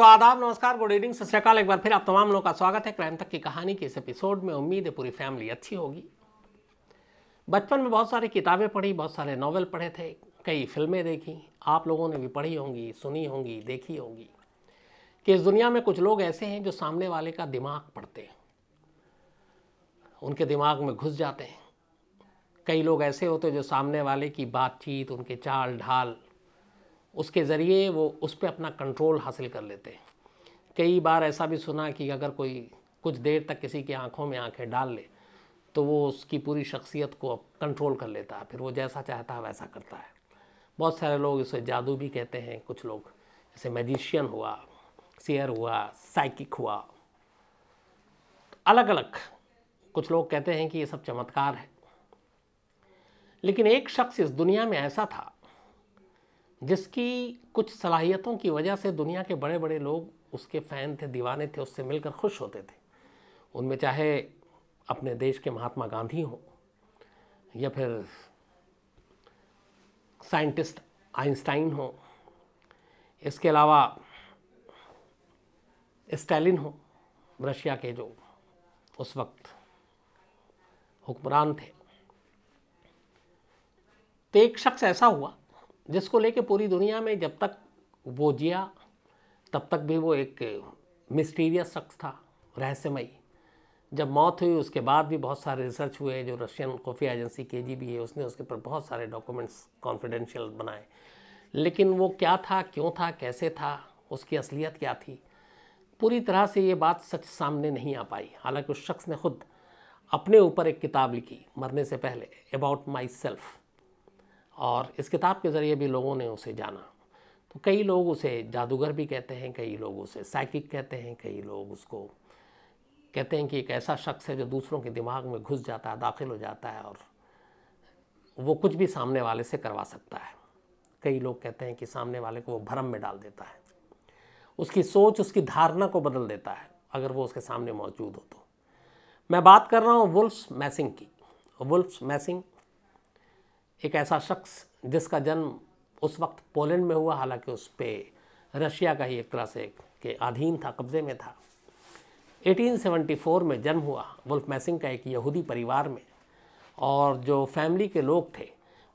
तो आदाब नमस्कार गुड इवनिंग सत श्रीकाल एक बार फिर आप तमाम लोगों का स्वागत है क्राइम तक की कहानी के इस एपिसोड में उम्मीद है पूरी फैमिली अच्छी होगी बचपन में बहुत सारी किताबें पढ़ी बहुत सारे नॉवल पढ़े थे कई फिल्में देखी आप लोगों ने भी पढ़ी होंगी सुनी होंगी देखी होंगी कि इस दुनिया में कुछ लोग ऐसे हैं जो सामने वाले का दिमाग पढ़ते हैं उनके दिमाग में घुस जाते हैं कई लोग ऐसे होते हैं जो सामने वाले की बातचीत उनके चाल ढाल उसके ज़रिए वो उस पर अपना कंट्रोल हासिल कर लेते हैं कई बार ऐसा भी सुना कि अगर कोई कुछ देर तक किसी की आंखों में आंखें डाल ले तो वो उसकी पूरी शख्सियत को कंट्रोल कर लेता है फिर वो जैसा चाहता है वैसा करता है बहुत सारे लोग इसे जादू भी कहते हैं कुछ लोग जैसे मैजिशियन हुआ सीयर हुआ साइकिक हुआ तो अलग अलग कुछ लोग कहते हैं कि ये सब चमत्कार है लेकिन एक शख्स इस दुनिया में ऐसा था जिसकी कुछ सलाहियतों की वजह से दुनिया के बड़े बड़े लोग उसके फ़ैन थे दीवाने थे उससे मिलकर खुश होते थे उनमें चाहे अपने देश के महात्मा गांधी हों या फिर साइंटिस्ट आइंस्टाइन हो इसके अलावा स्टालिन हो रशिया के जो उस वक्त हुक्मरान थे तो एक शख्स ऐसा हुआ जिसको लेके पूरी दुनिया में जब तक वो जिया तब तक भी वो एक मिस्टीरियस शख्स था रहस्यमयी जब मौत हुई उसके बाद भी बहुत सारे रिसर्च हुए जो रशियन खुफिया एजेंसी के जी है उसने उसके ऊपर बहुत सारे डॉक्यूमेंट्स कॉन्फिडेंशियल बनाए लेकिन वो क्या था क्यों था कैसे था उसकी असलियत क्या थी पूरी तरह से ये बात सच सामने नहीं आ पाई हालांकि उस शख्स ने खुद अपने ऊपर एक किताब लिखी मरने से पहले अबाउट माई सेल्फ़ और इस किताब के ज़रिए भी लोगों ने उसे जाना तो कई लोग उसे जादूगर भी कहते हैं कई लोग उसे साइकिक कहते हैं कई लोग उसको कहते हैं कि एक ऐसा शख्स है जो दूसरों के दिमाग में घुस जाता है दाखिल हो जाता है और वो कुछ भी सामने वाले से करवा सकता है कई लोग कहते हैं कि सामने वाले को वो भ्रम में डाल देता है उसकी सोच उसकी धारणा को बदल देता है अगर वो उसके सामने मौजूद हो तो मैं बात कर रहा हूँ वुल्फ्स मैसिंग की वुल्फ्स मैसिंग एक ऐसा शख्स जिसका जन्म उस वक्त पोलैंड में हुआ हालांकि उस पर रशिया का ही एक तरह से के अधीन था कब्ज़े में था 1874 में जन्म हुआ वुल्फ मैसिंग का एक यहूदी परिवार में और जो फैमिली के लोग थे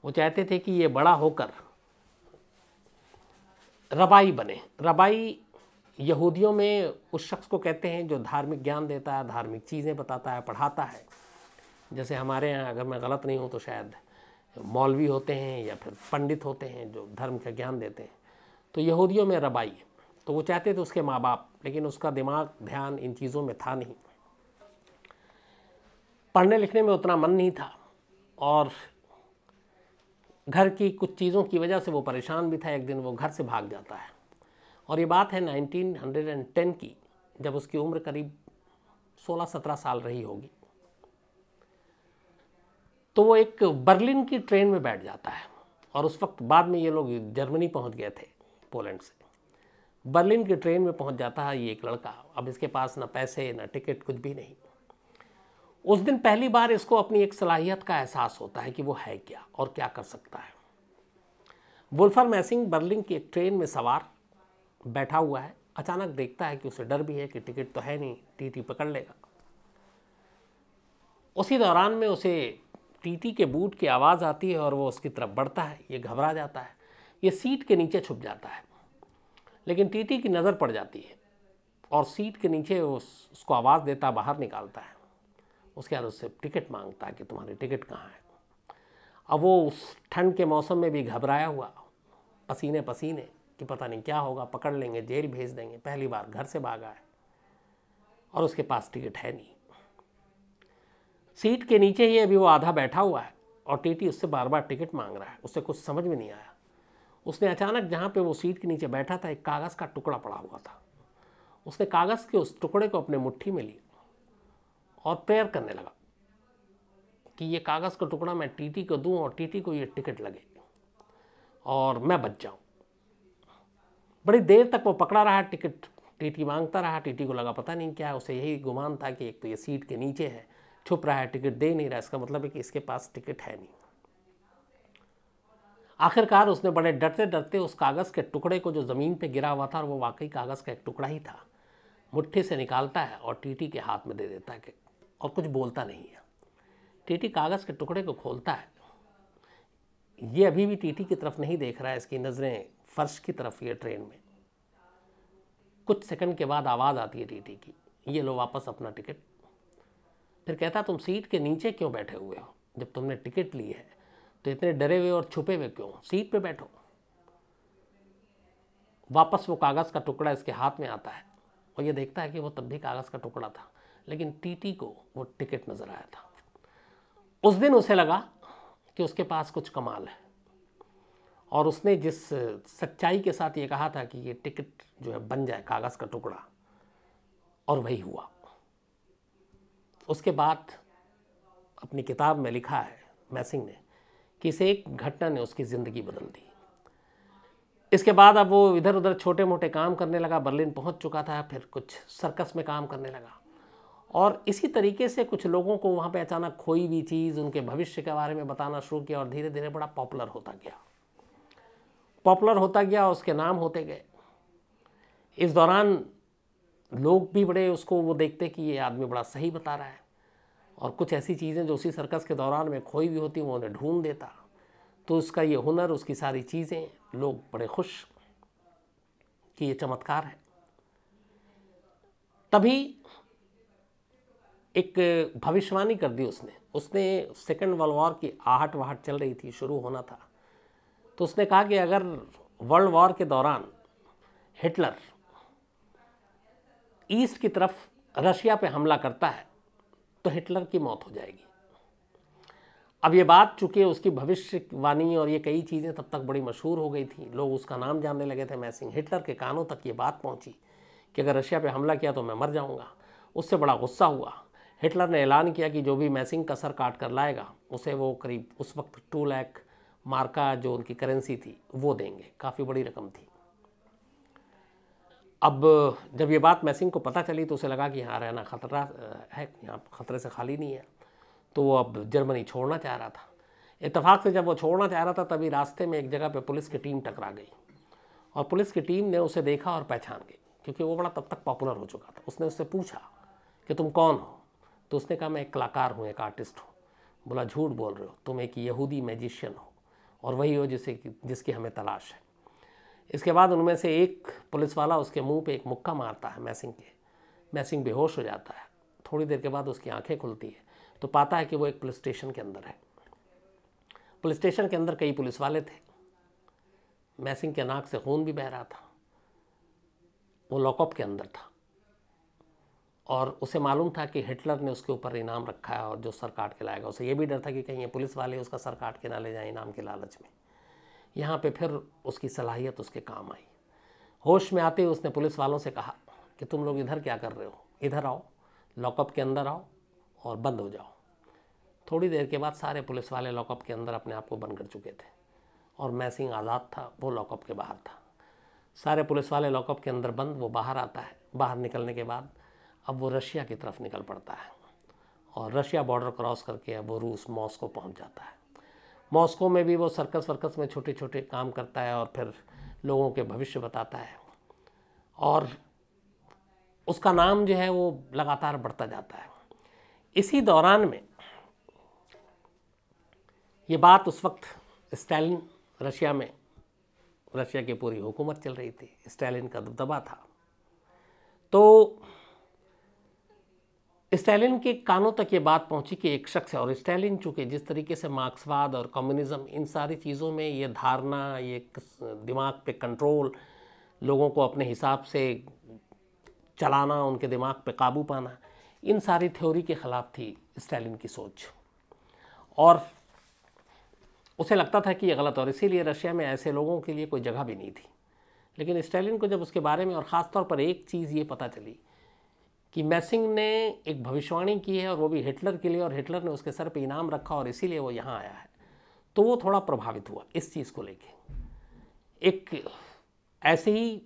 वो चाहते थे कि ये बड़ा होकर रबाई बने रबाई यहूदियों में उस शख्स को कहते हैं जो धार्मिक ज्ञान देता है धार्मिक चीज़ें बताता है पढ़ाता है जैसे हमारे यहाँ अगर मैं गलत नहीं हूँ तो शायद मौलवी होते हैं या फिर पंडित होते हैं जो धर्म का ज्ञान देते हैं तो यहूदियों में रबाई तो वो चाहते थे उसके माँ बाप लेकिन उसका दिमाग ध्यान इन चीज़ों में था नहीं पढ़ने लिखने में उतना मन नहीं था और घर की कुछ चीज़ों की वजह से वो परेशान भी था एक दिन वो घर से भाग जाता है और ये बात है 1910 की जब उसकी उम्र करीब 16-17 साल रही होगी तो वो एक बर्लिन की ट्रेन में बैठ जाता है और उस वक्त बाद में ये लोग जर्मनी पहुंच गए थे पोलैंड से बर्लिन की ट्रेन में पहुंच जाता है ये एक लड़का अब इसके पास ना पैसे ना टिकट कुछ भी नहीं उस दिन पहली बार इसको अपनी एक सलाहियत का एहसास होता है कि वो है क्या और क्या कर सकता है वुल्फर मैसिंग बर्लिन की एक ट्रेन में सवार बैठा हुआ है अचानक देखता है कि उसे डर भी है कि टिकट तो है नहीं टीटी पकड़ लेगा उसी दौरान में उसे टीटी के बूट की आवाज़ आती है और वो उसकी तरफ बढ़ता है ये घबरा जाता है ये सीट के नीचे छुप जाता है लेकिन टीटी की नज़र पड़ जाती है और सीट के नीचे उस, उसको आवाज़ देता बाहर निकालता है उसके बाद उससे टिकट मांगता है कि तुम्हारी टिकट कहाँ है अब वो उस ठंड के मौसम में भी घबराया हुआ पसीने पसीने कि पता नहीं क्या होगा पकड़ लेंगे जेल भेज देंगे पहली बार घर से भागा है और उसके पास टिकट है नहीं सीट के नीचे ही अभी वो आधा बैठा हुआ है और टीटी उससे बार बार टिकट मांग रहा है उससे कुछ समझ में नहीं आया उसने अचानक जहाँ पे वो सीट के नीचे बैठा था एक कागज़ का टुकड़ा पड़ा हुआ था उसने कागज़ के उस टुकड़े को अपने मुट्ठी में ली और प्रेयर करने लगा कि ये कागज़ का टुकड़ा मैं टीटी को दूँ और टीटी को ये टिकट लगे और मैं बच जाऊँ बड़ी देर तक वो पकड़ा रहा टिकट टीटी मांगता रहा टीटी को लगा पता नहीं क्या है उसे यही गुमान था कि एक तो ये सीट के नीचे है छुप रहा है टिकट दे नहीं रहा इसका मतलब है कि इसके पास टिकट है नहीं आखिरकार उसने बड़े डरते डरते उस कागज़ के टुकड़े को जो ज़मीन पे गिरा हुआ था और वो वाकई कागज़ का एक टुकड़ा ही था मुट्ठी से निकालता है और टीटी के हाथ में दे देता है और कुछ बोलता नहीं है टीटी कागज़ के टुकड़े को खोलता है ये अभी भी टीटी की तरफ नहीं देख रहा है इसकी नज़रें फर्श की तरफ ये ट्रेन में कुछ सेकंड के बाद आवाज़ आती है टीटी की ये लो वापस अपना टिकट फिर कहता तुम सीट के नीचे क्यों बैठे हुए हो जब तुमने टिकट ली है तो इतने डरे हुए और छुपे हुए क्यों सीट पे बैठो वापस वो कागज़ का टुकड़ा इसके हाथ में आता है और ये देखता है कि वो तब भी कागज़ का टुकड़ा था लेकिन टीटी को वो टिकट नज़र आया था उस दिन उसे लगा कि उसके पास कुछ कमाल है और उसने जिस सच्चाई के साथ ये कहा था कि ये टिकट जो है बन जाए कागज़ का टुकड़ा और वही हुआ उसके बाद अपनी किताब में लिखा है मैसिंग ने कि इसे एक घटना ने उसकी ज़िंदगी बदल दी इसके बाद अब वो इधर उधर छोटे मोटे काम करने लगा बर्लिन पहुंच चुका था फिर कुछ सर्कस में काम करने लगा और इसी तरीके से कुछ लोगों को वहाँ पे अचानक खोई हुई चीज़ उनके भविष्य के बारे में बताना शुरू किया और धीरे धीरे बड़ा पॉपुलर होता गया पॉपुलर होता गया उसके नाम होते गए इस दौरान लोग भी बड़े उसको वो देखते हैं कि ये आदमी बड़ा सही बता रहा है और कुछ ऐसी चीज़ें जो उसी सर्कस के दौरान में खोई हुई होती वो उन्हें ढूंढ देता तो उसका ये हुनर उसकी सारी चीज़ें लोग बड़े खुश कि ये चमत्कार है तभी एक भविष्यवाणी कर दी उसने उसने सेकेंड वर्ल्ड वॉर की आहट वाहट चल रही थी शुरू होना था तो उसने कहा कि अगर वर्ल्ड वॉर के दौरान हिटलर ईस्ट की तरफ रशिया पे हमला करता है तो हिटलर की मौत हो जाएगी अब ये बात चूँकि उसकी भविष्यवाणी और ये कई चीज़ें तब तक बड़ी मशहूर हो गई थी लोग उसका नाम जानने लगे थे मैसिंग हिटलर के कानों तक ये बात पहुँची कि अगर रशिया पे हमला किया तो मैं मर जाऊँगा उससे बड़ा गुस्सा हुआ हिटलर ने ऐलान किया कि जो भी मैसिंग का सर काट कर लाएगा उसे वो करीब उस वक्त टू लैख मार्का जो उनकी करेंसी थी वो देंगे काफ़ी बड़ी रकम थी अब जब ये बात मैसिंग को पता चली तो उसे लगा कि यहाँ रहना खतरा है यहाँ खतरे से खाली नहीं है तो वो अब जर्मनी छोड़ना चाह रहा था इतफाक़ से जब वो छोड़ना चाह रहा था तभी रास्ते में एक जगह पे पुलिस की टीम टकरा गई और पुलिस की टीम ने उसे देखा और पहचान गई क्योंकि वो बड़ा तब तक पॉपुलर हो चुका था उसने उससे पूछा कि तुम कौन हो तो उसने कहा मैं एक कलाकार हूँ एक आर्टिस्ट हूँ बोला झूठ बोल रहे हो तुम एक यहूदी मैजिशियन हो और वही हो जिसे जिसकी हमें तलाश है इसके बाद उनमें से एक पुलिस वाला उसके मुंह पे एक मुक्का मारता है मैसिंग के मैसिंग बेहोश हो जाता है थोड़ी देर के बाद उसकी आंखें खुलती है तो पाता है कि वो एक पुलिस स्टेशन के अंदर है पुलिस स्टेशन के अंदर कई पुलिस वाले थे मैसिंग के नाक से खून भी बह रहा था वो लॉकअप के अंदर था और उसे मालूम था कि हिटलर ने उसके ऊपर इनाम रखा है और जो सर काट के लाएगा उसे ये भी डर था कि कहीं ये पुलिस वाले उसका सर काट के ना ले जाए इनाम के लालच में यहाँ पे फिर उसकी सलाहियत उसके काम आई होश में आते ही उसने पुलिस वालों से कहा कि तुम लोग इधर क्या कर रहे हो इधर आओ लॉकअप के अंदर आओ और बंद हो जाओ थोड़ी देर के बाद सारे पुलिस वाले लॉकअप के अंदर अपने आप को बंद कर चुके थे और मैं सिंह आज़ाद था वो लॉकअप के बाहर था सारे पुलिस वाले लॉकअप के अंदर बंद वो बाहर आता है बाहर निकलने के बाद अब वो रशिया की तरफ निकल पड़ता है और रशिया बॉर्डर क्रॉस करके अब वो रूस मॉस्को पहुंच जाता है मॉस्को में भी वो सर्कस वर्कस में छोटे छोटे काम करता है और फिर लोगों के भविष्य बताता है और उसका नाम जो है वो लगातार बढ़ता जाता है इसी दौरान में ये बात उस वक्त स्टालिन रशिया में रशिया की पूरी हुकूमत चल रही थी स्टालिन का दबदबा था तो स्टालिन के कानों तक ये बात पहुंची कि एक शख्स है और स्टालिन चूँकि जिस तरीके से मार्क्सवाद और कम्युनिज़्म इन सारी चीज़ों में ये धारणा ये दिमाग पे कंट्रोल लोगों को अपने हिसाब से चलाना उनके दिमाग पे काबू पाना इन सारी थ्योरी के ख़िलाफ़ थी स्टालिन की सोच और उसे लगता था कि ये गलत और इसीलिए रशिया में ऐसे लोगों के लिए कोई जगह भी नहीं थी लेकिन स्टालिन को जब उसके बारे में और ख़ासतौर पर एक चीज़ ये पता चली कि मैसिंग ने एक भविष्यवाणी की है और वो भी हिटलर के लिए और हिटलर ने उसके सर पे इनाम रखा और इसीलिए वो यहाँ आया है तो वो थोड़ा प्रभावित हुआ इस चीज़ को लेके एक ऐसे ही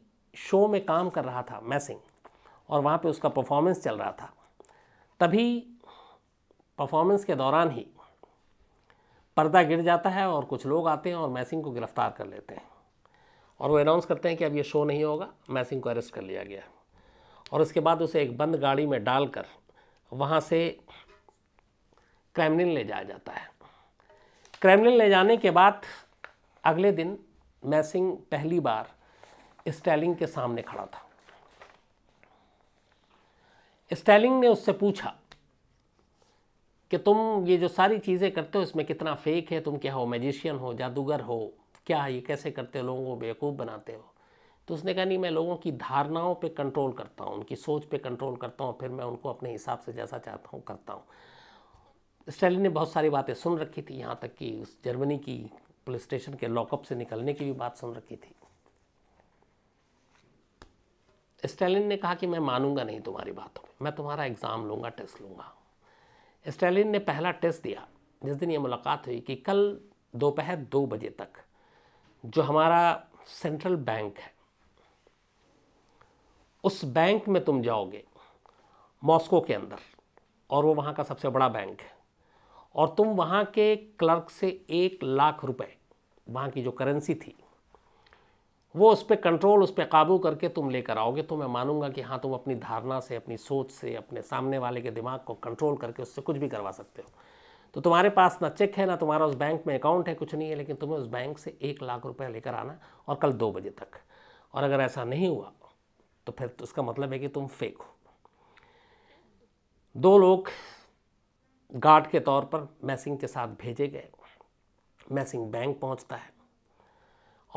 शो में काम कर रहा था मैसिंग और वहाँ पे उसका परफॉर्मेंस चल रहा था तभी परफॉर्मेंस के दौरान ही पर्दा गिर जाता है और कुछ लोग आते हैं और मैसिंग को गिरफ्तार कर लेते हैं और वो अनाउंस करते हैं कि अब ये शो नहीं होगा मैसिंग को अरेस्ट कर लिया गया है और उसके बाद उसे एक बंद गाड़ी में डालकर वहाँ से क्रेमलिन ले जाया जाता है क्रेमलिन ले जाने के बाद अगले दिन मैसिंग पहली बार स्टैलिंग के सामने खड़ा था स्टैलिंग ने उससे पूछा कि तुम ये जो सारी चीज़ें करते हो इसमें कितना फेक है तुम क्या हो मैजिशियन हो जादूगर हो क्या है ये कैसे करते हो लोगों को बेवकूफ़ बनाते हो तो उसने कहा नहीं मैं लोगों की धारणाओं पे कंट्रोल करता हूँ उनकी सोच पे कंट्रोल करता हूँ फिर मैं उनको अपने हिसाब से जैसा चाहता हूँ करता हूँ स्टैलिन ने बहुत सारी बातें सुन रखी थी यहाँ तक कि उस जर्मनी की पुलिस स्टेशन के लॉकअप से निकलने की भी बात सुन रखी थी स्टैलिन ने कहा कि मैं मानूंगा नहीं तुम्हारी बातों में मैं तुम्हारा एग्ज़ाम लूँगा टेस्ट लूँगा स्टैलिन ने पहला टेस्ट दिया जिस दिन ये मुलाकात हुई कि कल दोपहर दो बजे तक जो हमारा सेंट्रल बैंक है उस बैंक में तुम जाओगे मॉस्को के अंदर और वो वहाँ का सबसे बड़ा बैंक है और तुम वहाँ के क्लर्क से एक लाख रुपए वहाँ की जो करेंसी थी वो उस पर कंट्रोल उस पर काबू करके तुम लेकर आओगे तो मैं मानूंगा कि हाँ तुम अपनी धारणा से अपनी सोच से अपने सामने वाले के दिमाग को कंट्रोल करके उससे कुछ भी करवा सकते हो तो तुम्हारे पास ना चेक है ना तुम्हारा उस बैंक में अकाउंट है कुछ नहीं है लेकिन तुम्हें उस बैंक से एक लाख रुपया लेकर आना और कल दो बजे तक और अगर ऐसा नहीं हुआ तो फिर तो उसका मतलब है कि तुम फेक हो दो लोग गार्ड के तौर पर मैसिंग के साथ भेजे गए मैसिंग बैंक पहुंचता है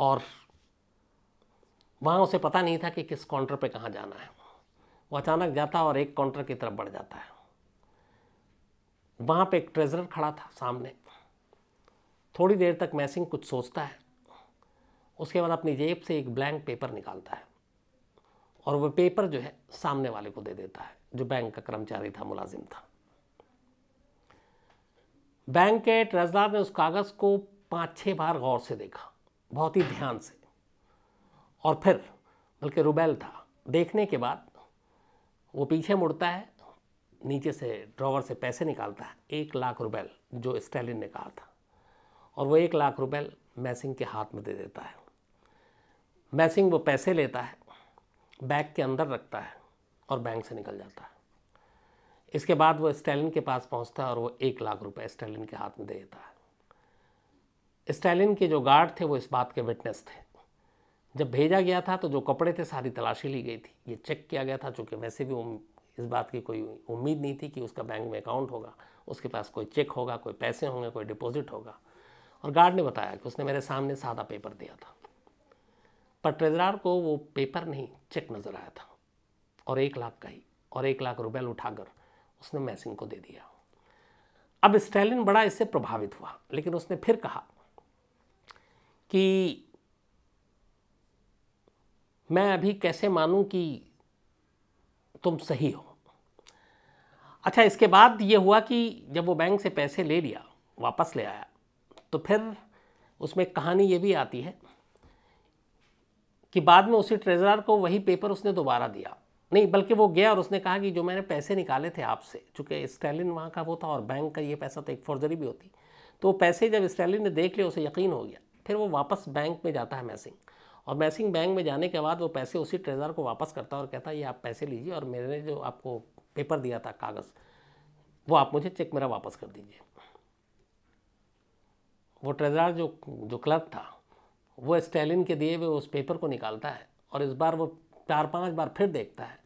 और वहाँ उसे पता नहीं था कि किस काउंटर पे कहाँ जाना है वो अचानक जाता है और एक काउंटर की तरफ बढ़ जाता है वहाँ पे एक ट्रेजरर खड़ा था सामने थोड़ी देर तक मैसिंग कुछ सोचता है उसके बाद अपनी जेब से एक ब्लैंक पेपर निकालता है और वो पेपर जो है सामने वाले को दे देता है जो बैंक का कर्मचारी था मुलाजिम था बैंक के ट्रेजदार ने उस कागज़ को पाँच छः बार गौर से देखा बहुत ही ध्यान से और फिर बल्कि रुबेल था देखने के बाद वो पीछे मुड़ता है नीचे से ड्रॉवर से पैसे निकालता है एक लाख रुबेल जो स्टैलिन ने कहा था और वो एक लाख रुपये मैसिंग के हाथ में दे देता है मैसिंग वो पैसे लेता है बैग के अंदर रखता है और बैंक से निकल जाता है इसके बाद वो स्टैलिन के पास पहुंचता है और वो एक लाख रुपए स्टैलिन के हाथ में दे देता है स्टैलिन के जो गार्ड थे वो इस बात के विटनेस थे जब भेजा गया था तो जो कपड़े थे सारी तलाशी ली गई थी ये चेक किया गया था चूँकि वैसे भी इस बात की कोई उम्मीद नहीं थी कि उसका बैंक में अकाउंट होगा उसके पास कोई चेक होगा कोई पैसे होंगे कोई डिपॉजिट होगा और गार्ड ने बताया कि उसने मेरे सामने सादा पेपर दिया था पर ट्रेजरार को वो पेपर नहीं चेक नज़र आया था और एक लाख का ही और एक लाख रुपये उठाकर उसने मैसिंग को दे दिया अब स्टैलिन बड़ा इससे प्रभावित हुआ लेकिन उसने फिर कहा कि मैं अभी कैसे मानूं कि तुम सही हो अच्छा इसके बाद ये हुआ कि जब वो बैंक से पैसे ले लिया वापस ले आया तो फिर उसमें कहानी ये भी आती है कि बाद में उसी ट्रेजरर को वही पेपर उसने दोबारा दिया नहीं बल्कि वो गया और उसने कहा कि जो मैंने पैसे निकाले थे आपसे चूँकि स्टैलिन वहाँ का वो था और बैंक का ये पैसा तो एक फॉर्जरी भी होती तो पैसे जब स्टैलिन ने देख लिया उसे यकीन हो गया फिर वो वापस बैंक में जाता है मैसिंग और मैसिंग बैंक में जाने के बाद वो पैसे उसी ट्रेजर को वापस करता है और कहता है ये आप पैसे लीजिए और मेरे जो आपको पेपर दिया था कागज़ वो आप मुझे चेक मेरा वापस कर दीजिए वो ट्रेजर जो जो क्लर्क था वो स्टैलिन के दिए हुए उस पेपर को निकालता है और इस बार वो चार पांच बार फिर देखता है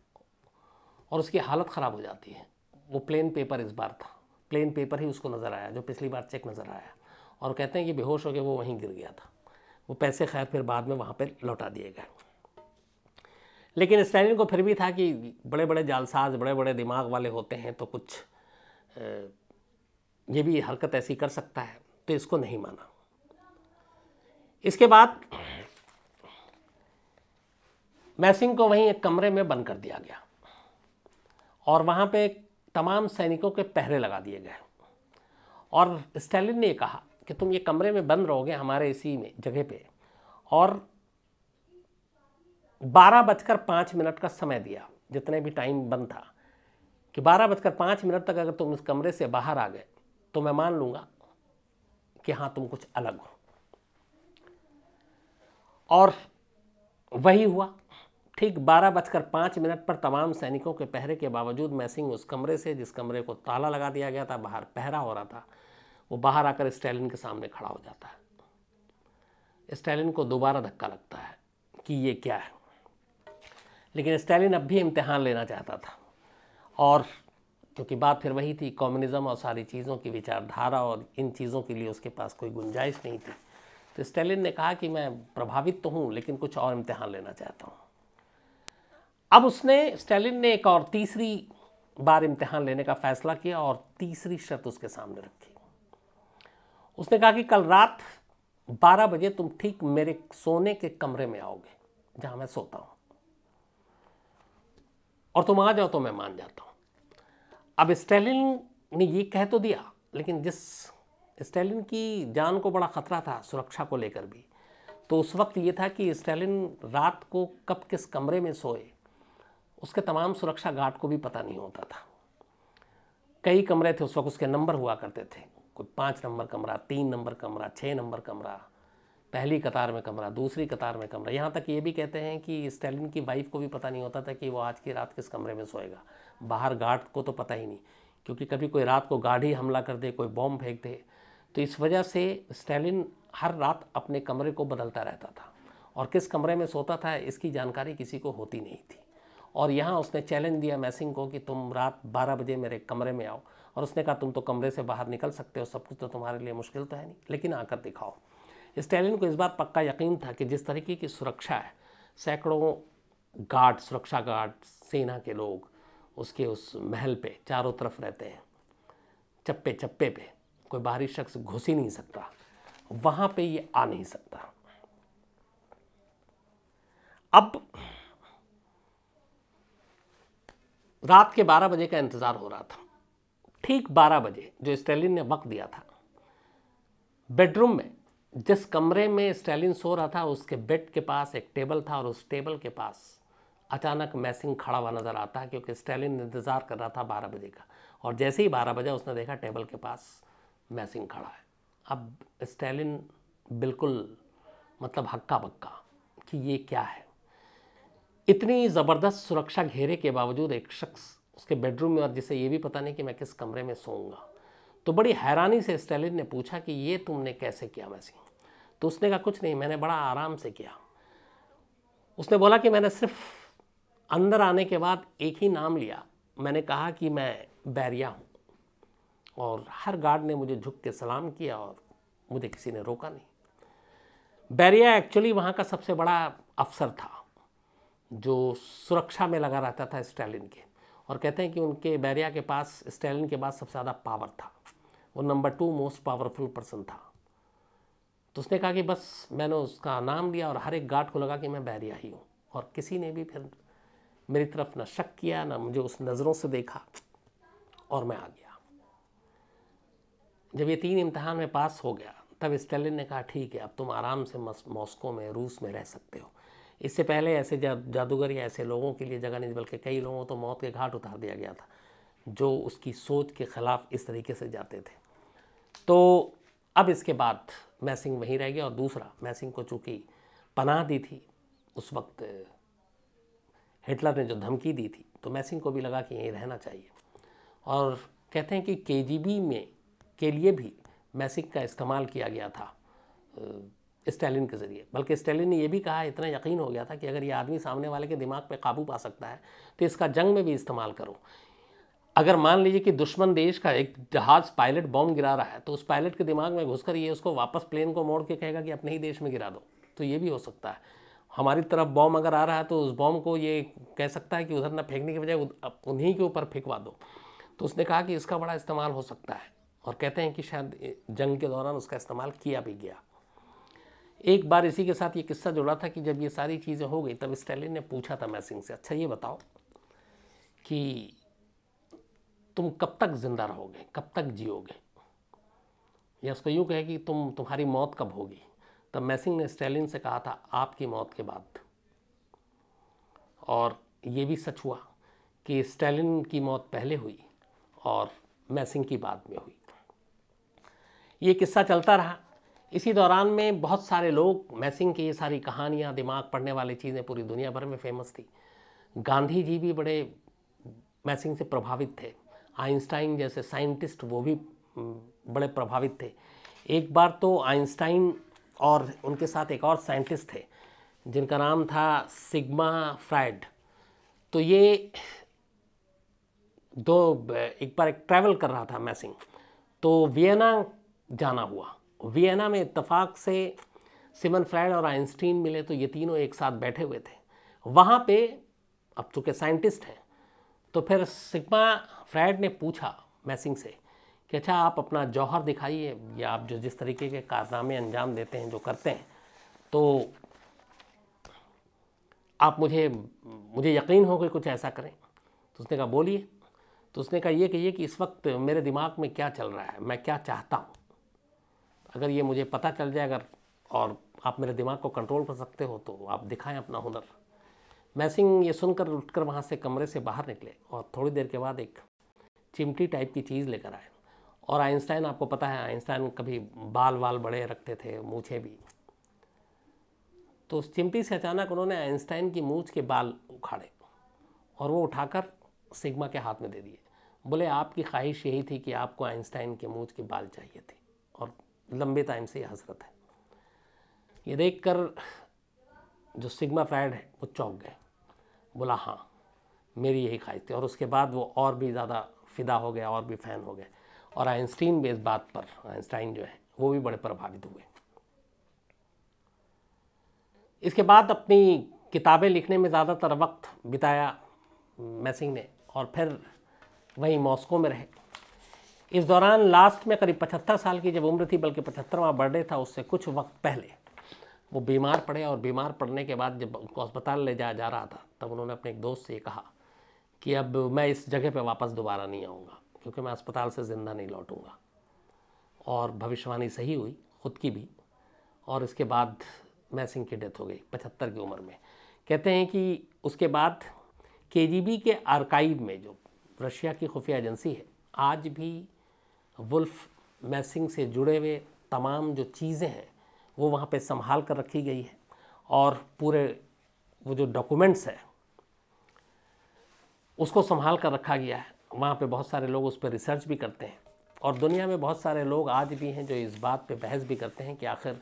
और उसकी हालत ख़राब हो जाती है वो प्लेन पेपर इस बार था प्लेन पेपर ही उसको नज़र आया जो पिछली बार चेक नज़र आया और कहते हैं कि बेहोश होकर वो वहीं गिर गया था वो पैसे खैर फिर बाद में वहाँ पर लौटा दिए गए लेकिन स्टैलिन को फिर भी था कि बड़े बड़े जालसाज बड़े बड़े दिमाग वाले होते हैं तो कुछ ये भी हरकत ऐसी कर सकता है तो इसको नहीं माना इसके बाद मैसिंग को वहीं एक कमरे में बंद कर दिया गया और वहाँ पे तमाम सैनिकों के पहरे लगा दिए गए और स्टालिन ने कहा कि तुम ये कमरे में बंद रहोगे हमारे इसी में जगह पे और बारह बजकर पाँच मिनट का समय दिया जितने भी टाइम बंद था कि बारह बजकर पाँच मिनट तक अगर तुम इस कमरे से बाहर आ गए तो मैं मान लूँगा कि हाँ तुम कुछ अलग हो और वही हुआ ठीक बारह बजकर पाँच मिनट पर तमाम सैनिकों के पहरे के बावजूद मैसिंग उस कमरे से जिस कमरे को ताला लगा दिया गया था बाहर पहरा हो रहा था वो बाहर आकर स्टैलिन के सामने खड़ा हो जाता है स्टैलिन को दोबारा धक्का लगता है कि ये क्या है लेकिन स्टैलिन अब भी इम्तहान लेना चाहता था और क्योंकि बात फिर वही थी कम्युनिज़्म और सारी चीज़ों की विचारधारा और इन चीज़ों के लिए उसके पास कोई गुंजाइश नहीं थी तो स्टेलिन ने कहा कि मैं प्रभावित तो हूँ लेकिन कुछ और इम्तहान लेना चाहता हूँ अब उसने स्टेलिन ने एक और तीसरी बार इम्तहान लेने का फैसला किया और तीसरी शर्त उसके सामने रखी उसने कहा कि कल रात 12 बजे तुम ठीक मेरे सोने के कमरे में आओगे जहां मैं सोता हूं और तुम आ जाओ तो मैं मान जाता हूं अब स्टेलिन ने ये कह तो दिया लेकिन जिस स्टालिन की जान को बड़ा ख़तरा था सुरक्षा को लेकर भी तो उस वक्त ये था कि स्टालिन रात को कब किस कमरे में सोए उसके तमाम सुरक्षा गार्ड को भी पता नहीं होता था कई कमरे थे उस वक्त उसके नंबर हुआ करते थे कोई पाँच नंबर कमरा तीन नंबर कमरा छः नंबर कमरा पहली कतार में कमरा दूसरी कतार में कमरा यहाँ तक ये भी कहते हैं कि स्टालिन की वाइफ को भी पता नहीं होता था कि वो आज की रात किस कमरे में सोएगा बाहर गार्ड को तो पता ही नहीं क्योंकि कभी कोई रात को गाड़ी हमला कर दे कोई बॉम्ब फेंक दे तो इस वजह से स्टैलिन हर रात अपने कमरे को बदलता रहता था और किस कमरे में सोता था इसकी जानकारी किसी को होती नहीं थी और यहाँ उसने चैलेंज दिया मैसिंग को कि तुम रात 12 बजे मेरे कमरे में आओ और उसने कहा तुम तो कमरे से बाहर निकल सकते हो सब कुछ तो तुम्हारे लिए मुश्किल तो है नहीं लेकिन आकर दिखाओ स्टैलिन को इस बात पक्का यकीन था कि जिस तरीके की सुरक्षा है सैकड़ों गार्ड सुरक्षा गार्ड सेना के लोग उसके उस महल पे चारों तरफ रहते हैं चप्पे चप्पे पे कोई बाहरी शख्स घुस ही नहीं सकता वहां पे ये आ नहीं सकता अब रात के 12 बजे का इंतज़ार हो रहा था ठीक 12 बजे जो स्टेलिन ने वक्त दिया था बेडरूम में जिस कमरे में स्टेलिन सो रहा था उसके बेड के पास एक टेबल था और उस टेबल के पास अचानक मैसिंग खड़ा हुआ नज़र आता है क्योंकि स्टेलिन इंतज़ार कर रहा था बारह बजे का और जैसे ही बारह बजे उसने देखा टेबल के पास मैसिंग खड़ा है अब स्टालिन बिल्कुल मतलब हक्का बक्का कि ये क्या है इतनी ज़बरदस्त सुरक्षा घेरे के बावजूद एक शख्स उसके बेडरूम में और जिसे ये भी पता नहीं कि मैं किस कमरे में सोऊंगा तो बड़ी हैरानी से स्टालिन ने पूछा कि ये तुमने कैसे किया मैसिंग तो उसने कहा कुछ नहीं मैंने बड़ा आराम से किया उसने बोला कि मैंने सिर्फ अंदर आने के बाद एक ही नाम लिया मैंने कहा कि मैं बैरिया हूँ और हर गार्ड ने मुझे झुक के सलाम किया और मुझे किसी ने रोका नहीं बैरिया एक्चुअली वहाँ का सबसे बड़ा अफसर था जो सुरक्षा में लगा रहता था स्टालिन के और कहते हैं कि उनके बैरिया के पास स्टालिन के पास सबसे ज़्यादा पावर था वो number two most powerful person था तो उसने कहा कि बस मैंने उसका नाम लिया और हर एक गार्ड को लगा कि मैं बैरिया ही हूँ और किसी ने भी फिर मेरी तरफ ना शक किया ना मुझे उस नज़रों से देखा और मैं आ गया जब ये तीन इम्तहान में पास हो गया तब स्टेलिन ने कहा ठीक है अब तुम आराम से मॉस्को में रूस में रह सकते हो इससे पहले ऐसे जा, जादूगर या ऐसे लोगों के लिए जगह नहीं बल्कि कई लोगों तो मौत के घाट उतार दिया गया था जो उसकी सोच के ख़िलाफ़ इस तरीके से जाते थे तो अब इसके बाद मैसिंग वहीं रह गया और दूसरा मैसिंग को चूँकि पनाह दी थी उस वक्त हिटलर ने जो धमकी दी थी तो मैसिंग को भी लगा कि यहीं रहना चाहिए और कहते हैं कि केजीबी में के लिए भी मैसिक का इस्तेमाल किया गया था स्टालिन के ज़रिए बल्कि स्टालिन ने यह भी कहा इतना यकीन हो गया था कि अगर ये आदमी सामने वाले के दिमाग पे काबू पा सकता है तो इसका जंग में भी इस्तेमाल करो अगर मान लीजिए कि दुश्मन देश का एक जहाज़ पायलट बॉम्ब गिरा रहा है तो उस पायलट के दिमाग में घुसकर ये उसको वापस प्लेन को मोड़ के कहेगा कि अपने ही देश में गिरा दो तो ये भी हो सकता है हमारी तरफ बॉम्ब अगर आ रहा है तो उस बॉम्ब को ये कह सकता है कि उधर ना फेंकने के बजाय उन्हीं के ऊपर फेंकवा दो तो उसने कहा कि इसका बड़ा इस्तेमाल हो सकता है और कहते हैं कि शायद जंग के दौरान उसका इस्तेमाल किया भी गया एक बार इसी के साथ ये किस्सा जुड़ा था कि जब ये सारी चीज़ें हो गई तब स्टैलिन ने पूछा था मैसिंग से अच्छा ये बताओ कि तुम कब तक ज़िंदा रहोगे कब तक जियोगे या उसको यूँ कहे कि तुम तुम्हारी मौत कब होगी तब मैसिंग ने स्टैलिन से कहा था आपकी मौत के बाद और ये भी सच हुआ कि स्टैलिन की मौत पहले हुई और मैसिंग की बाद में हुई ये किस्सा चलता रहा इसी दौरान में बहुत सारे लोग मैसिंग की ये सारी कहानियाँ दिमाग पढ़ने वाली चीज़ें पूरी दुनिया भर में फेमस थी गांधी जी भी बड़े मैसिंग से प्रभावित थे आइंस्टाइन जैसे साइंटिस्ट वो भी बड़े प्रभावित थे एक बार तो आइंस्टाइन और उनके साथ एक और साइंटिस्ट थे जिनका नाम था सिग्मा फ्राइड तो ये दो एक बार एक ट्रैवल कर रहा था मैसिंग तो वियना जाना हुआ वियना में इतफाक़ से सिमन फ्रैड और आइंस्टीन मिले तो ये तीनों एक साथ बैठे हुए थे वहाँ पे अब चूँकि साइंटिस्ट हैं तो फिर सिग्मा फ्रैड ने पूछा मैसिंग से कि अच्छा आप अपना जौहर दिखाइए या आप जो जिस तरीके के कारनामे अंजाम देते हैं जो करते हैं तो आप मुझे मुझे यकीन हो कि कुछ ऐसा करें तो उसने कहा बोलिए तो उसने कहा ये कहिए कि इस वक्त मेरे दिमाग में क्या चल रहा है मैं क्या चाहता हूँ अगर ये मुझे पता चल जाए अगर और आप मेरे दिमाग को कंट्रोल कर सकते हो तो आप दिखाएं अपना हुनर सिंह ये सुनकर उठकर वहाँ से कमरे से बाहर निकले और थोड़ी देर के बाद एक चिमटी टाइप की चीज़ लेकर आए और आइंस्टाइन आपको पता है आइंस्टाइन कभी बाल वाल बड़े रखते थे मूछे भी तो उस चिमटी से अचानक उन्होंने आइंस्टाइन की मूछ के बाल उखाड़े और वो उठाकर सिग्मा के हाथ में दे दिए बोले आपकी ख्वाहिश यही थी कि आपको आइंस्टाइन के मूछ के बाल चाहिए थे और लंबे टाइम से हसरत है ये देख कर जो सिग्मा फ्राइड है वो चौंक गए बोला हाँ मेरी यही ख्वाहिश थी और उसके बाद वो और भी ज़्यादा फ़िदा हो गया और भी फ़ैन हो गए और आइंस्टीन भी इस बात पर आइंस्टाइन जो है वो भी बड़े प्रभावित हुए इसके बाद अपनी किताबें लिखने में ज़्यादातर वक्त बिताया मैसिंग ने और फिर वहीं मॉस्को में रहे इस दौरान लास्ट में करीब पचहत्तर साल की जब उम्र थी बल्कि पचहत्तरवा बर्थडे था उससे कुछ वक्त पहले वो बीमार पड़े और बीमार पड़ने के बाद जब उनको अस्पताल ले जाया जा रहा था तब उन्होंने अपने एक दोस्त से कहा कि अब मैं इस जगह पे वापस दोबारा नहीं आऊँगा क्योंकि मैं अस्पताल से ज़िंदा नहीं लौटूँगा और भविष्यवाणी सही हुई खुद की भी और इसके बाद मैसिंग की डेथ हो गई पचहत्तर की उम्र में कहते हैं कि उसके बाद के के आर्काइव में जो रशिया की खुफिया एजेंसी है आज भी वुल्फ मैसिंग से जुड़े हुए तमाम जो चीज़ें हैं वो वहाँ पे संभाल कर रखी गई है और पूरे वो जो डॉक्यूमेंट्स है उसको संभाल कर रखा गया है वहाँ पे बहुत सारे लोग उस पर रिसर्च भी करते हैं और दुनिया में बहुत सारे लोग आज भी हैं जो इस बात पे बहस भी करते हैं कि आखिर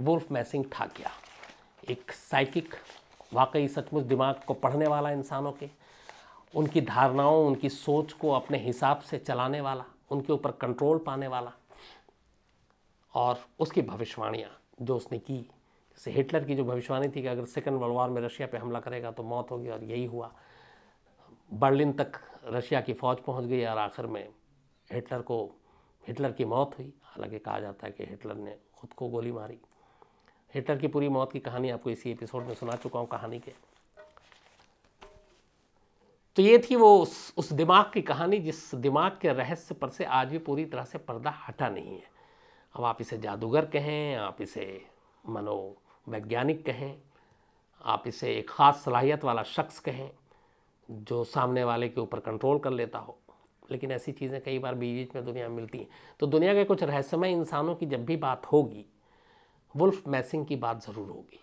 वुल्फ मैसिंग था क्या एक साइकिक वाकई सचमुच दिमाग को पढ़ने वाला इंसानों के उनकी धारणाओं उनकी सोच को अपने हिसाब से चलाने वाला उनके ऊपर कंट्रोल पाने वाला और उसकी भविष्यवाणियाँ जो उसने की जैसे हिटलर की जो भविष्यवाणी थी कि अगर सेकेंड वर्ल्ड वॉर में रशिया पे हमला करेगा तो मौत होगी और यही हुआ बर्लिन तक रशिया की फ़ौज पहुंच गई और आखिर में हिटलर को हिटलर की मौत हुई हालांकि कहा जाता है कि हिटलर ने खुद को गोली मारी हिटलर की पूरी मौत की कहानी आपको इसी एपिसोड में सुना चुका हूँ कहानी के तो ये थी वो उस, उस दिमाग की कहानी जिस दिमाग के रहस्य पर से आज भी पूरी तरह से पर्दा हटा नहीं है अब आप इसे जादूगर कहें आप इसे मनोवैज्ञानिक कहें आप इसे एक ख़ास सलाहियत वाला शख्स कहें जो सामने वाले के ऊपर कंट्रोल कर लेता हो लेकिन ऐसी चीज़ें कई बार बीच में दुनिया में मिलती हैं तो दुनिया के कुछ रहस्यमय इंसानों की जब भी बात होगी वुल्फ मैसिंग की बात ज़रूर होगी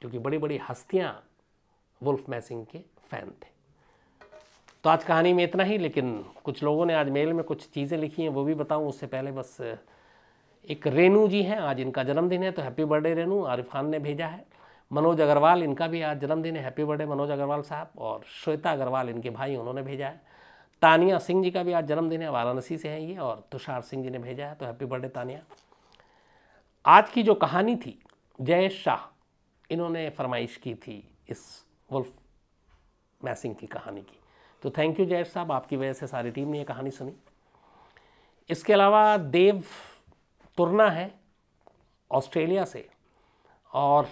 क्योंकि बड़ी बड़ी हस्तियाँ वुल्फ मैसिंग के फ़ैन थे तो आज कहानी में इतना ही लेकिन कुछ लोगों ने आज मेल में कुछ चीज़ें लिखी हैं वो भी बताऊं उससे पहले बस एक रेनू जी हैं आज इनका जन्मदिन है तो हैप्पी बर्थडे रेनू आरिफ खान ने भेजा है मनोज अग्रवाल इनका भी आज जन्मदिन है हैप्पी बर्थडे मनोज अग्रवाल साहब और श्वेता अग्रवाल इनके भाई उन्होंने भेजा है तानिया सिंह जी का भी आज जन्मदिन है वाराणसी से है ये और तुषार सिंह जी ने भेजा है तो हैप्पी बर्थडे तानिया आज की जो कहानी थी जय शाह इन्होंने फरमाइश की थी इस वुल्फ मैसिंग की कहानी की तो थैंक यू जैफ साहब आपकी वजह से सारी टीम ने ये कहानी सुनी इसके अलावा देव तुरना है ऑस्ट्रेलिया से और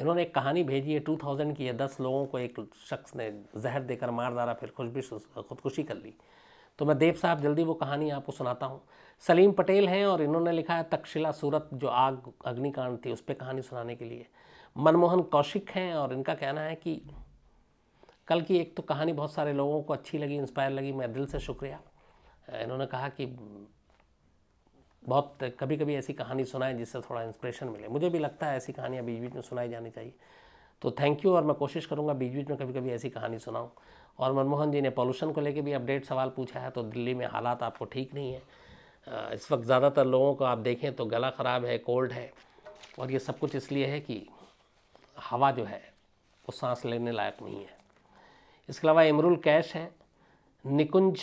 इन्होंने एक कहानी भेजी है टू थाउजेंड की है दस लोगों को एक शख्स ने जहर देकर मार डाला फिर खुश भी खुदकुशी कर ली तो मैं देव साहब जल्दी वो कहानी आपको सुनाता हूँ सलीम पटेल हैं और इन्होंने लिखा है तक्षशिला सूरत जो आग अग्निकांड थी उस पर कहानी सुनाने के लिए मनमोहन कौशिक हैं और इनका कहना है कि कल की एक तो कहानी बहुत सारे लोगों को अच्छी लगी इंस्पायर लगी मैं दिल से शुक्रिया इन्होंने कहा कि बहुत कभी कभी ऐसी कहानी सुनाएं जिससे थोड़ा इंस्पिरेशन मिले मुझे भी लगता है ऐसी कहानियाँ बीच बीच में सुनाई जानी चाहिए तो थैंक यू और मैं कोशिश करूँगा बीच बीच में कभी कभी ऐसी कहानी सुनाऊँ और मनमोहन जी ने पॉल्यूशन को लेकर भी अपडेट सवाल पूछा है तो दिल्ली में हालात आपको ठीक नहीं है इस वक्त ज़्यादातर लोगों को आप देखें तो गला ख़राब है कोल्ड है और ये सब कुछ इसलिए है कि हवा जो है वो सांस लेने लायक नहीं है इसके अलावा इमरुल कैश हैं निकुंज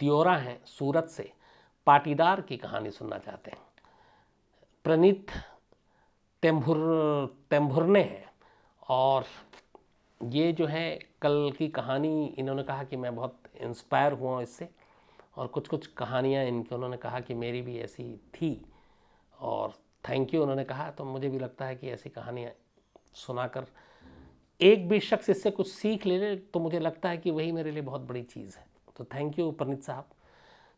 दियोरा हैं सूरत से पाटीदार की कहानी सुनना चाहते हैं प्रनीत तेम्भुर तेम्भुरने हैं और ये जो है कल की कहानी इन्होंने कहा कि मैं बहुत इंस्पायर हुआ इससे और कुछ कुछ कहानियाँ इनकी उन्होंने कहा कि मेरी भी ऐसी थी और थैंक यू उन्होंने कहा तो मुझे भी लगता है कि ऐसी कहानियाँ सुनाकर एक भी शख्स इससे कुछ सीख ले ले तो मुझे लगता है कि वही मेरे लिए बहुत बड़ी चीज़ है तो थैंक यू परनीत साहब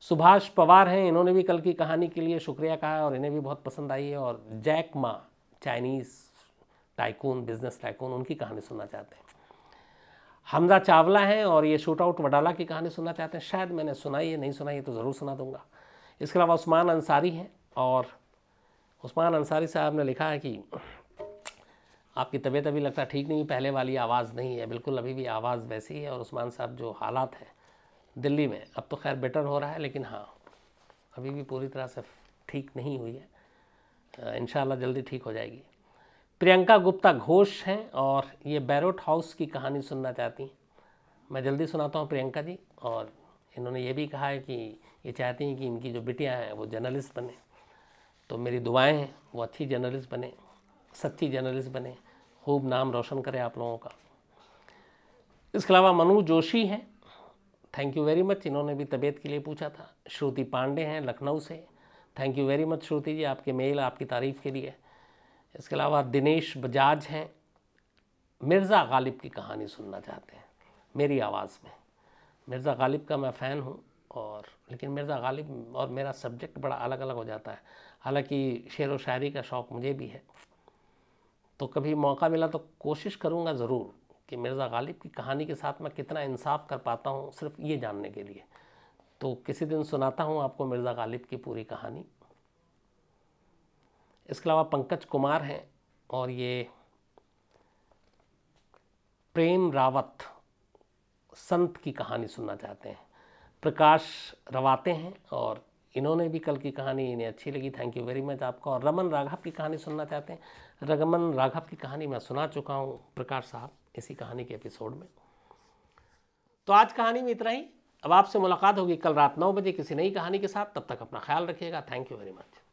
सुभाष पवार हैं इन्होंने भी कल की कहानी के लिए शुक्रिया कहा और इन्हें भी बहुत पसंद आई है और जैक माँ चाइनीज़ टाइकून बिजनेस टाइकून उनकी कहानी सुनना चाहते हैं हमजा चावला हैं और ये शूट आउट वडाला की कहानी सुनना चाहते हैं शायद मैंने सुनाई है नहीं सुनाई है तो ज़रूर सुना दूंगा इसके अलावा उस्मान अंसारी हैं और उस्मान अंसारी साहब ने लिखा है कि आपकी तबीयत अभी लगता ठीक नहीं पहले वाली आवाज़ नहीं है बिल्कुल अभी भी आवाज़ वैसी है और उस्मान साहब जो हालात हैं दिल्ली में अब तो खैर बेटर हो रहा है लेकिन हाँ अभी भी पूरी तरह से ठीक नहीं हुई है इन जल्दी ठीक हो जाएगी प्रियंका गुप्ता घोष हैं और ये बैरोट हाउस की कहानी सुनना चाहती हैं मैं जल्दी सुनाता हूँ प्रियंका जी और इन्होंने ये भी कहा है कि ये चाहती हैं कि इनकी जो बिटियाँ हैं वो जर्नलिस्ट बने तो मेरी दुआएं हैं वो अच्छी जर्नलिस्ट बने सच्ची जर्नलिस्ट बने खूब नाम रोशन करें आप लोगों का इसके अलावा मनु जोशी हैं थैंक यू वेरी मच इन्होंने भी तबीयत के लिए पूछा था श्रुति पांडे हैं लखनऊ से thank you very much Shruti ji आपके मेल आपकी तारीफ़ के लिए इसके अलावा दिनेश बजाज हैं मिर्ज़ा गालिब की कहानी सुनना चाहते हैं मेरी आवाज़ में मिर्ज़ा गालिब का मैं फ़ैन हूँ और लेकिन मिर्ज़ा गालिब और मेरा सब्जेक्ट बड़ा अलग अलग हो जाता है हालांकि शेर व शायरी का शौक़ मुझे भी है तो कभी मौका मिला तो कोशिश करूँगा ज़रूर कि मिर्ज़ा गालिब की कहानी के साथ मैं कितना इंसाफ कर पाता हूँ सिर्फ ये जानने के लिए तो किसी दिन सुनाता हूँ आपको मिर्ज़ा गालिब की पूरी कहानी इसके अलावा पंकज कुमार हैं और ये प्रेम रावत संत की कहानी सुनना चाहते हैं प्रकाश रवाते हैं और इन्होंने भी कल की कहानी इन्हें अच्छी लगी थैंक यू वेरी मच आपका और रमन राघव की कहानी सुनना चाहते हैं रगमन राघव की कहानी मैं सुना चुका हूँ प्रकाश साहब इसी कहानी के एपिसोड में तो आज कहानी में इतना ही अब आपसे मुलाकात होगी कल रात नौ बजे किसी नई कहानी के साथ तब तक अपना ख्याल रखिएगा थैंक यू वेरी मच